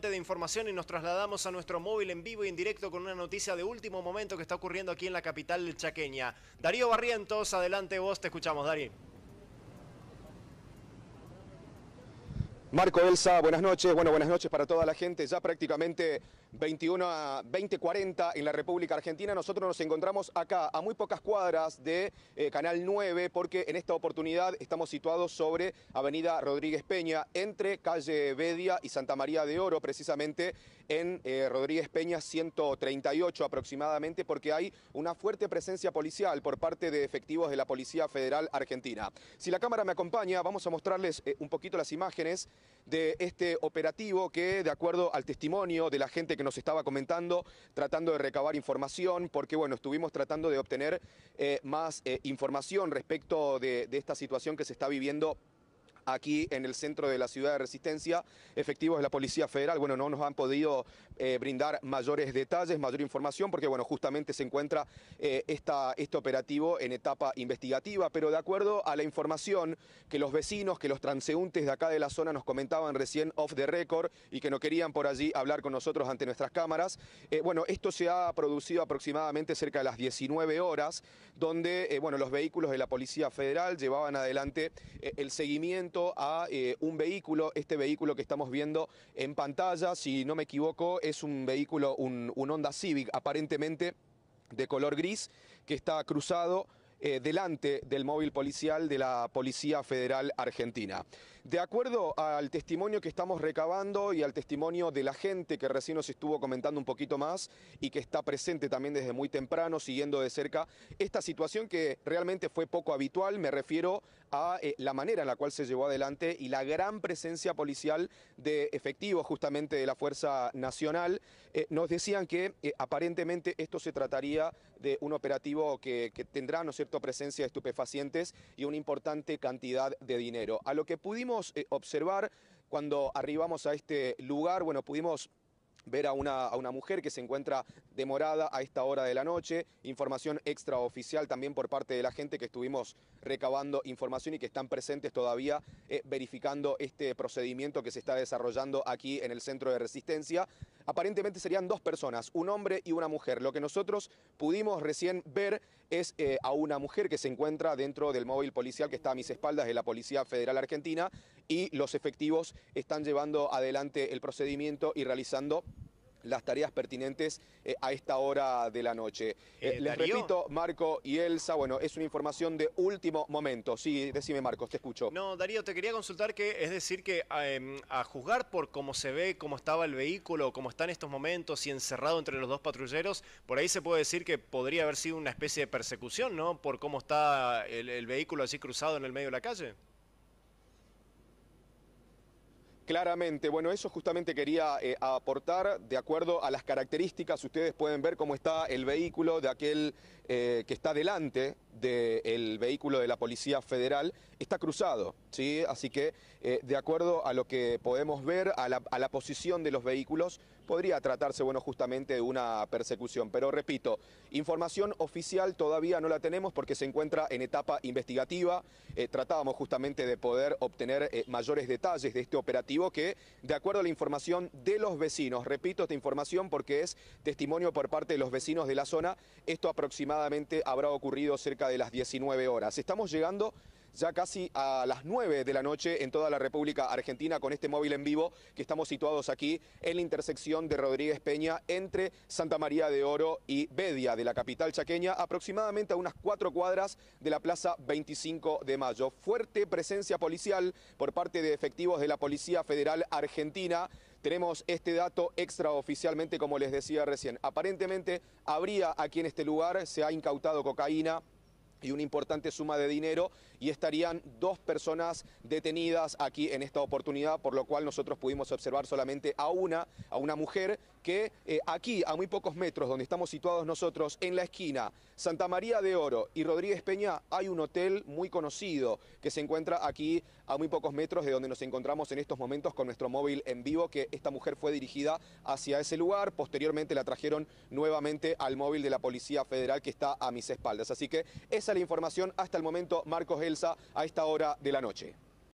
de información y nos trasladamos a nuestro móvil en vivo y en directo con una noticia de último momento que está ocurriendo aquí en la capital chaqueña. Darío Barrientos, adelante vos, te escuchamos, Darío. Marco Elsa, buenas noches. Bueno, buenas noches para toda la gente. Ya prácticamente 21 a 2040 en la República Argentina. Nosotros nos encontramos acá, a muy pocas cuadras de eh, Canal 9, porque en esta oportunidad estamos situados sobre Avenida Rodríguez Peña, entre calle Bedia y Santa María de Oro, precisamente en eh, Rodríguez Peña 138 aproximadamente, porque hay una fuerte presencia policial por parte de efectivos de la Policía Federal Argentina. Si la cámara me acompaña, vamos a mostrarles eh, un poquito las imágenes de este operativo que, de acuerdo al testimonio de la gente que nos estaba comentando, tratando de recabar información, porque bueno, estuvimos tratando de obtener eh, más eh, información respecto de esta situación que se está viviendo aquí en el centro de la ciudad de Resistencia. Efectivos de la Policía Federal, bueno, no nos han podido eh, brindar mayores detalles, mayor información, porque bueno, justamente se encuentra eh, esta, este operativo en etapa investigativa, pero de acuerdo a la información que los vecinos, que los transeúntes de acá de la zona nos comentaban recién off the record y que no querían por allí hablar con nosotros ante nuestras cámaras, eh, bueno, esto se ha producido aproximadamente cerca de las 19 horas, donde, bueno, los vehículos de la Policía Federal llevaban adelante el seguimiento a eh, un vehículo, este vehículo que estamos viendo en pantalla, si no me equivoco, es un vehículo, un, Honda Civic, aparentemente de color gris, que está cruzado eh, delante del móvil policial de la Policía Federal Argentina. De acuerdo al testimonio que estamos recabando y al testimonio de la gente que recién nos estuvo comentando un poquito más y que está presente también desde muy temprano siguiendo de cerca esta situación que realmente fue poco habitual, me refiero a eh, la manera en la cual se llevó adelante y la gran presencia policial de efectivos justamente de la Fuerza Nacional. Eh, nos decían que eh, aparentemente esto se trataría de un operativo que, tendrá, ¿no cierto?, presencia de estupefacientes y una importante cantidad de dinero. A lo que pudimos observar cuando arribamos a este lugar, bueno, pudimos ver a una, mujer que se encuentra demorada a esta hora de la noche, información extraoficial también por parte de la gente que estuvimos recabando información y que están presentes todavía eh, verificando este procedimiento que se está desarrollando aquí en el centro de resistencia aparentemente serían dos personas, un hombre y una mujer. Lo que nosotros pudimos recién ver es eh, a una mujer que se encuentra dentro del móvil policial que está a mis espaldas de la Policía Federal Argentina y los efectivos están llevando adelante el procedimiento y realizando las tareas pertinentes eh, a esta hora de la noche. Eh, eh, les repito, Marco y Elsa, bueno, es una información de último momento. Sí, decime Marco, te escucho. No, Darío, te quería consultar que, es decir, que em, a juzgar por cómo se ve, cómo estaba el vehículo, cómo está en estos momentos y encerrado entre los dos patrulleros, por ahí se puede decir que podría haber sido una especie de persecución, ¿no? Por cómo está el, el vehículo así cruzado en el medio de la calle. Claramente, bueno, eso justamente quería eh, aportar de acuerdo a las características. Ustedes pueden ver cómo está el vehículo de aquel eh, que está delante del vehículo de la Policía Federal está cruzado, ¿sí? Así que, eh, de acuerdo a lo que podemos ver, a la, posición de los vehículos, podría tratarse, bueno, justamente de una persecución. Pero repito, información oficial todavía no la tenemos porque se encuentra en etapa investigativa. Eh, tratábamos justamente de poder obtener eh, mayores detalles de este operativo que, de acuerdo a la información de los vecinos, repito esta información porque es testimonio por parte de los vecinos de la zona, esto aproximadamente habrá ocurrido cerca de las 19 horas. Estamos llegando ya casi a las 9 de la noche en toda la República Argentina con este móvil en vivo que estamos situados aquí en la intersección de Rodríguez Peña entre Santa María de Oro y Bedia de la capital chaqueña, aproximadamente a unas cuatro cuadras de la Plaza 25 de Mayo. Fuerte presencia policial por parte de efectivos de la Policía Federal Argentina. Tenemos este dato extraoficialmente, como les decía recién. Aparentemente habría aquí en este lugar, se ha incautado cocaína, y una importante suma de dinero y estarían dos personas detenidas aquí en esta oportunidad, por lo cual nosotros pudimos observar solamente a una, a una mujer que eh, aquí, a muy pocos metros donde estamos situados nosotros, en la esquina Santa María de Oro y Rodríguez Peña, hay un hotel muy conocido que se encuentra aquí a muy pocos metros de donde nos encontramos en estos momentos con nuestro móvil en vivo, que esta mujer fue dirigida hacia ese lugar, posteriormente la trajeron nuevamente al móvil de la Policía Federal que está a mis espaldas. Así que esa la información hasta el momento, Marcos Elsa, a esta hora de la noche.